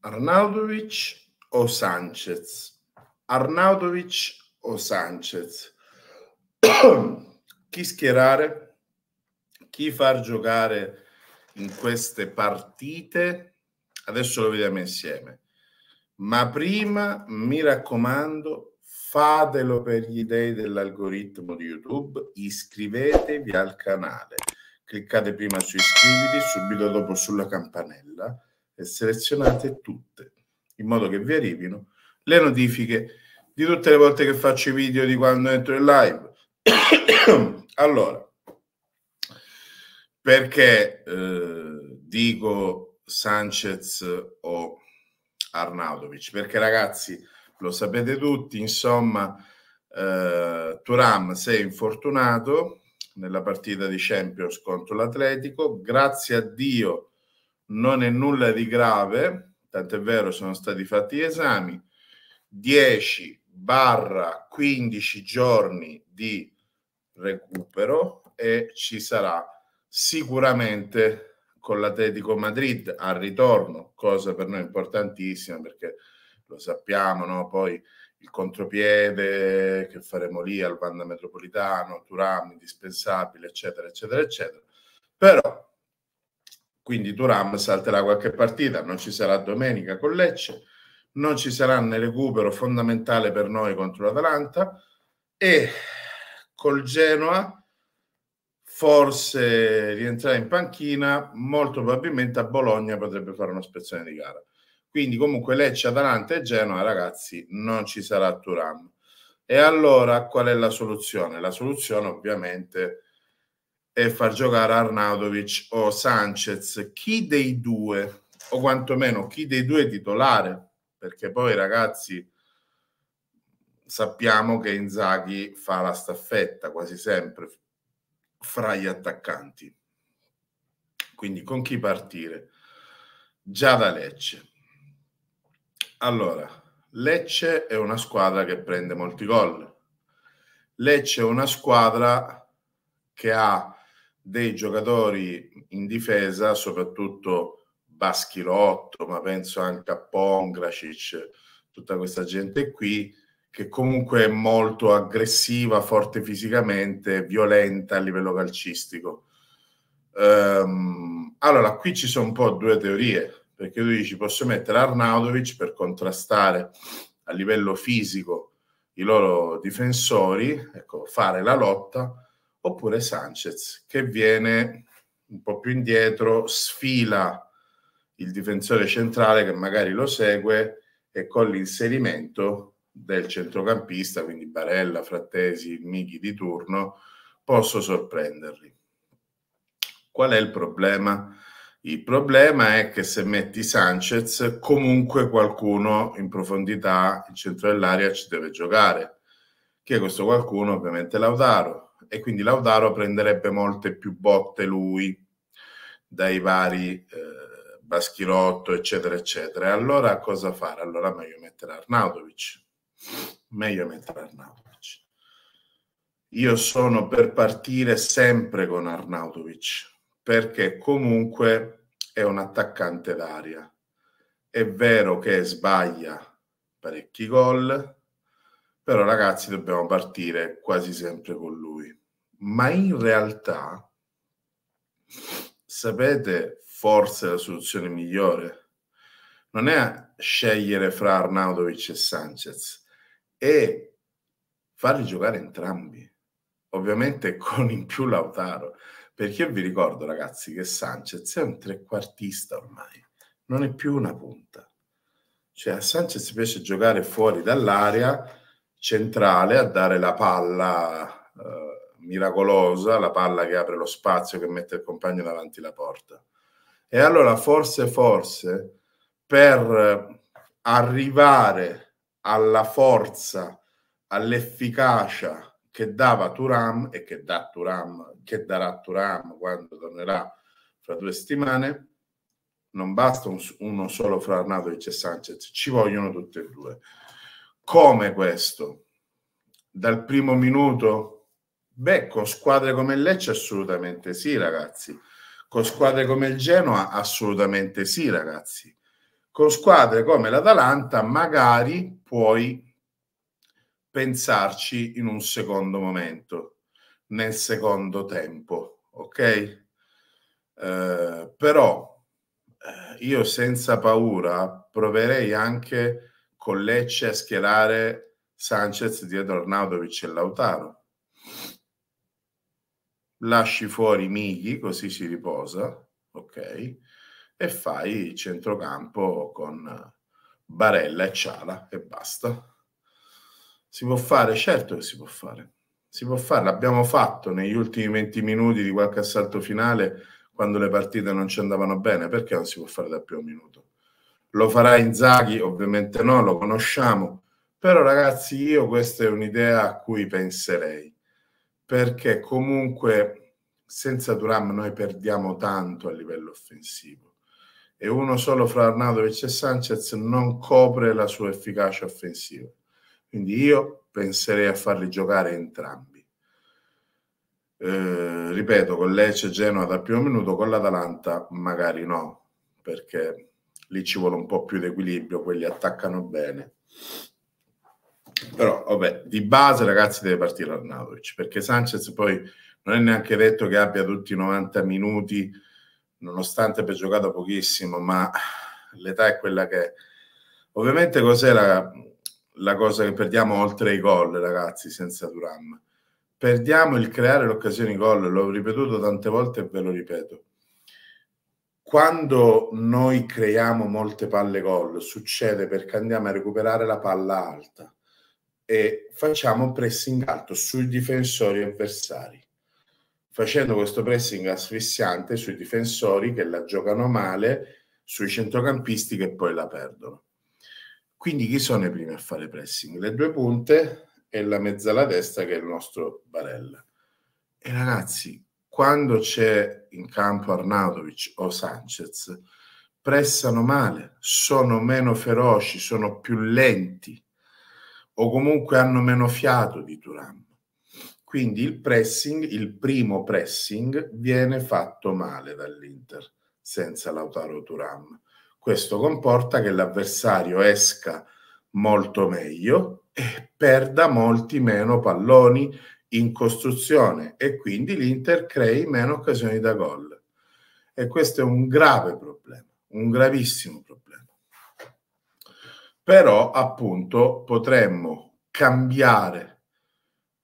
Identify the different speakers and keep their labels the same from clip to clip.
Speaker 1: Arnaudovic o Sanchez? Arnaudovic o Sanchez? chi schierare? Chi far giocare in queste partite? Adesso lo vediamo insieme. Ma prima, mi raccomando, fatelo per gli dei dell'algoritmo di YouTube, iscrivetevi al canale. Cliccate prima su iscriviti, subito dopo sulla campanella e selezionate tutte in modo che vi arrivino le notifiche di tutte le volte che faccio i video di quando entro in live. allora, perché eh, dico Sanchez o Arnautovic? Perché ragazzi, lo sapete tutti, insomma, eh, Turam si è infortunato nella partita di Champions contro l'Atletico, grazie a Dio non è nulla di grave, tant'è vero sono stati fatti gli esami, 10 barra 15 giorni di recupero e ci sarà sicuramente con l'Atletico Madrid al ritorno, cosa per noi importantissima perché lo sappiamo, no? poi il contropiede che faremo lì al Banda Metropolitano, Turam, indispensabile, eccetera, eccetera, eccetera. Però quindi Turam salterà qualche partita, non ci sarà domenica con Lecce, non ci sarà nel recupero fondamentale per noi contro l'Atalanta e col Genoa forse rientrare in panchina, molto probabilmente a Bologna potrebbe fare una spezzone di gara. Quindi comunque Lecce, Atalanta e Genoa, ragazzi, non ci sarà Turam. E allora qual è la soluzione? La soluzione ovviamente è e far giocare Arnautovic o Sanchez, chi dei due, o quantomeno chi dei due titolare, perché poi ragazzi sappiamo che Inzaghi fa la staffetta quasi sempre fra gli attaccanti. Quindi con chi partire? Già da Lecce. Allora, Lecce è una squadra che prende molti gol. Lecce è una squadra che ha dei giocatori in difesa, soprattutto Baschilotto, ma penso anche a Pongracic, tutta questa gente qui, che comunque è molto aggressiva, forte fisicamente, violenta a livello calcistico. Um, allora, qui ci sono un po' due teorie, perché tu dici posso mettere Arnaudovic per contrastare a livello fisico i loro difensori, ecco, fare la lotta, oppure Sanchez che viene un po' più indietro, sfila il difensore centrale che magari lo segue e con l'inserimento del centrocampista, quindi Barella, Frattesi, Mighi di turno, posso sorprenderli. Qual è il problema? Il problema è che se metti Sanchez, comunque qualcuno in profondità, il centro dell'area, ci deve giocare. Chi è questo qualcuno? Ovviamente Lautaro e quindi Laudaro prenderebbe molte più botte lui dai vari eh, Baschirotto, eccetera, eccetera. E allora cosa fare? Allora meglio mettere Arnautovic. Meglio mettere Arnautovic. Io sono per partire sempre con Arnautovic, perché comunque è un attaccante d'aria. È vero che sbaglia parecchi gol, però ragazzi dobbiamo partire quasi sempre con lui. Ma in realtà, sapete, forse la soluzione migliore non è scegliere fra Arnaudovic e Sanchez, e farli giocare entrambi, ovviamente con in più Lautaro, perché io vi ricordo ragazzi che Sanchez è un trequartista ormai, non è più una punta. Cioè a Sanchez piace giocare fuori dall'area centrale a dare la palla eh, miracolosa, la palla che apre lo spazio che mette il compagno davanti la porta. E allora forse, forse, per arrivare alla forza, all'efficacia che dava Turam e che da Turam, che darà Turam quando tornerà fra due settimane, non basta un, uno solo fra Arnato e Sanchez, ci vogliono tutti e due. Come questo? Dal primo minuto? Beh, con squadre come il Lecce assolutamente sì, ragazzi. Con squadre come il Genoa assolutamente sì, ragazzi. Con squadre come l'Atalanta magari puoi pensarci in un secondo momento, nel secondo tempo, ok? Eh, però eh, io senza paura proverei anche con Lecce a schierare Sanchez dietro Arnaudovic e Lautaro. Lasci fuori Migli, così si riposa, ok? E fai centrocampo con Barella e Ciala e basta. Si può fare? Certo che si può fare. Si può fare, l'abbiamo fatto negli ultimi 20 minuti di qualche assalto finale quando le partite non ci andavano bene, perché non si può fare dal primo minuto? Lo farà Inzaghi? Ovviamente no, lo conosciamo. Però ragazzi, io questa è un'idea a cui penserei, perché comunque senza Duram noi perdiamo tanto a livello offensivo e uno solo fra Arnautovic e Sanchez non copre la sua efficacia offensiva. Quindi io penserei a farli giocare entrambi. Eh, ripeto, con Lecce Genoa da primo minuto, con l'Atalanta magari no, perché lì ci vuole un po' più di equilibrio, quelli attaccano bene. Però, vabbè, di base, ragazzi, deve partire Arnautovic, perché Sanchez poi non è neanche detto che abbia tutti i 90 minuti, nonostante abbia giocato pochissimo, ma l'età è quella che è. Ovviamente cos'è la, la cosa che perdiamo oltre ai gol, ragazzi, senza Duram? Perdiamo il creare l'occasione gol, l'ho ripetuto tante volte e ve lo ripeto quando noi creiamo molte palle gol, succede perché andiamo a recuperare la palla alta e facciamo pressing alto sui difensori avversari. Facendo questo pressing asfissiante sui difensori che la giocano male, sui centrocampisti che poi la perdono. Quindi chi sono i primi a fare pressing? Le due punte e la mezzala destra che è il nostro Barella. E ragazzi, quando c'è in campo Arnautovic o Sanchez, pressano male, sono meno feroci, sono più lenti o comunque hanno meno fiato di Turam. Quindi il pressing, il primo pressing, viene fatto male dall'Inter senza Lautaro Turam. Questo comporta che l'avversario esca molto meglio e perda molti meno palloni in costruzione e quindi l'Inter crei meno occasioni da gol. E questo è un grave problema, un gravissimo problema. Però appunto potremmo cambiare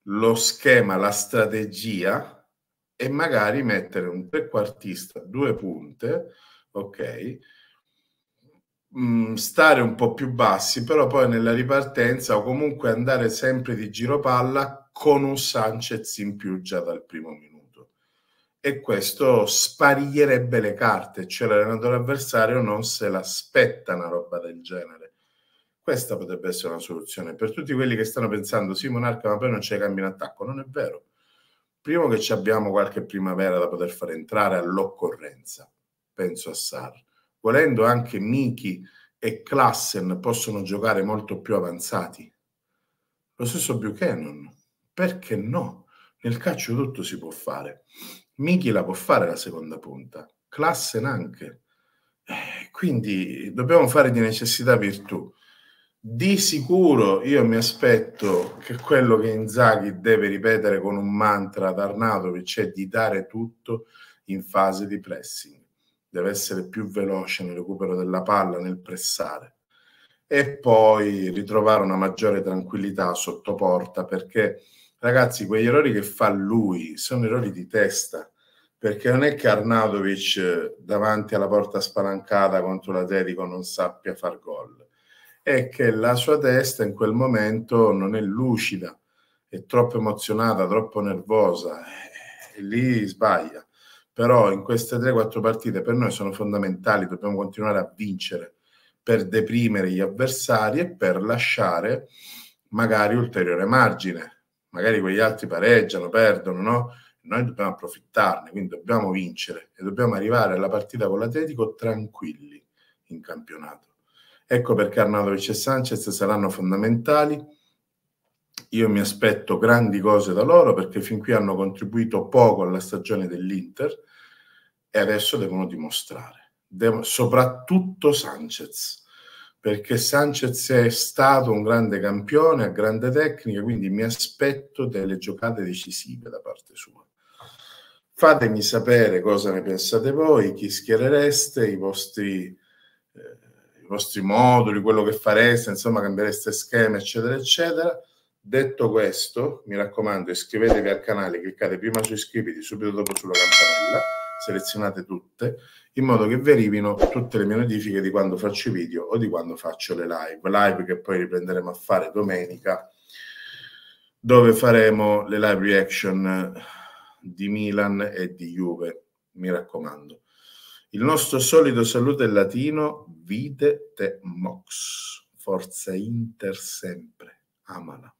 Speaker 1: lo schema, la strategia e magari mettere un trequartista, due punte, ok? Mm, stare un po' più bassi, però poi nella ripartenza o comunque andare sempre di giro palla con un Sanchez in più già dal primo minuto. E questo sparirebbe le carte, cioè l'allenatore avversario non se l'aspetta una roba del genere. Questa potrebbe essere una soluzione. Per tutti quelli che stanno pensando, sì, Monarca, ma poi non c'è cambio in attacco, non è vero. Primo che abbiamo qualche primavera da poter far entrare all'occorrenza, penso a Sar. Volendo anche Miki e Klassen possono giocare molto più avanzati. Lo stesso Buchanan perché no? Nel calcio tutto si può fare. Michi la può fare la seconda punta, classe anche. Eh, quindi dobbiamo fare di necessità virtù. Di sicuro io mi aspetto che quello che Inzaghi deve ripetere con un mantra ad Arnautovic è di dare tutto in fase di pressing. Deve essere più veloce nel recupero della palla, nel pressare. E poi ritrovare una maggiore tranquillità sotto porta perché Ragazzi, quegli errori che fa lui sono errori di testa, perché non è che Arnaudovic eh, davanti alla porta spalancata contro l'Atletico non sappia far gol, è che la sua testa in quel momento non è lucida, è troppo emozionata, troppo nervosa, eh, e lì sbaglia. Però in queste 3-4 partite per noi sono fondamentali, dobbiamo continuare a vincere per deprimere gli avversari e per lasciare magari ulteriore margine magari quegli altri pareggiano, perdono, no? Noi dobbiamo approfittarne, quindi dobbiamo vincere e dobbiamo arrivare alla partita con l'Atletico tranquilli in campionato. Ecco perché Arnautovic e Sanchez saranno fondamentali. Io mi aspetto grandi cose da loro perché fin qui hanno contribuito poco alla stagione dell'Inter e adesso devono dimostrare, Devo, soprattutto Sanchez perché Sanchez è stato un grande campione, ha grande tecnica, quindi mi aspetto delle giocate decisive da parte sua. Fatemi sapere cosa ne pensate voi, chi schierereste, i vostri, eh, i vostri moduli, quello che fareste, insomma cambiereste schema, eccetera, eccetera. Detto questo, mi raccomando, iscrivetevi al canale, cliccate prima su iscriviti, subito dopo sulla campanella selezionate tutte, in modo che verifino tutte le mie notifiche di quando faccio i video o di quando faccio le live. Live che poi riprenderemo a fare domenica, dove faremo le live reaction di Milan e di Juve, mi raccomando. Il nostro solito saluto è latino, vite te mox, forza Inter sempre, amala.